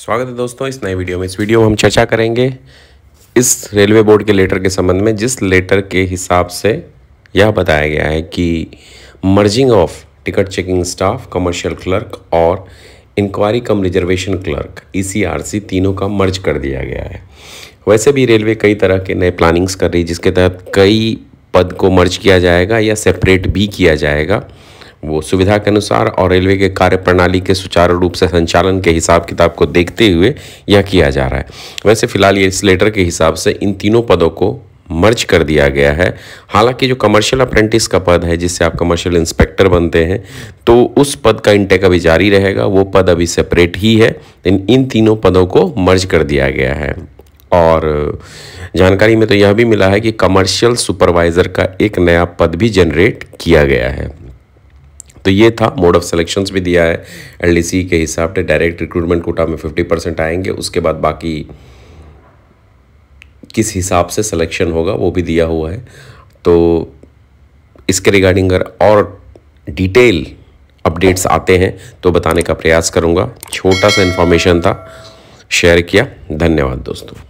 स्वागत है दोस्तों इस नए वीडियो में इस वीडियो में हम चर्चा करेंगे इस रेलवे बोर्ड के लेटर के संबंध में जिस लेटर के हिसाब से यह बताया गया है कि merging of ticket checking staff commercial clerk और इंक्वायरी कम रिजर्वेशन क्लर्क ई e तीनों का मर्ज कर दिया गया है वैसे भी रेलवे कई तरह के नए प्लानिंग्स कर रही है जिसके तहत कई पद को मर्ज किया जाएगा या सेपरेट भी किया जाएगा वो सुविधा के अनुसार और रेलवे के कार्यप्रणाली के सुचारू रूप से संचालन के हिसाब किताब को देखते हुए यह किया जा रहा है वैसे फिलहाल ये इस लेटर के हिसाब से इन तीनों पदों को मर्ज कर दिया गया है हालांकि जो कमर्शियल अप्रेंटिस का पद है जिससे आप कमर्शियल इंस्पेक्टर बनते हैं तो उस पद का इंटेक अभी जारी रहेगा वो पद अभी सेपरेट ही है इन इन तीनों पदों को मर्ज कर दिया गया है और जानकारी में तो यह भी मिला है कि कमर्शियल सुपरवाइज़र का एक नया पद भी जनरेट किया गया है तो ये था मोड ऑफ सिलेक्शन भी दिया है एल के हिसाब से डायरेक्ट रिक्रूटमेंट कोटा में फिफ्टी परसेंट आएंगे उसके बाद बाकी किस हिसाब से सिलेक्शन होगा वो भी दिया हुआ है तो इसके रिगार्डिंग अगर और डिटेल अपडेट्स आते हैं तो बताने का प्रयास करूँगा छोटा सा इन्फॉर्मेशन था शेयर किया धन्यवाद दोस्तों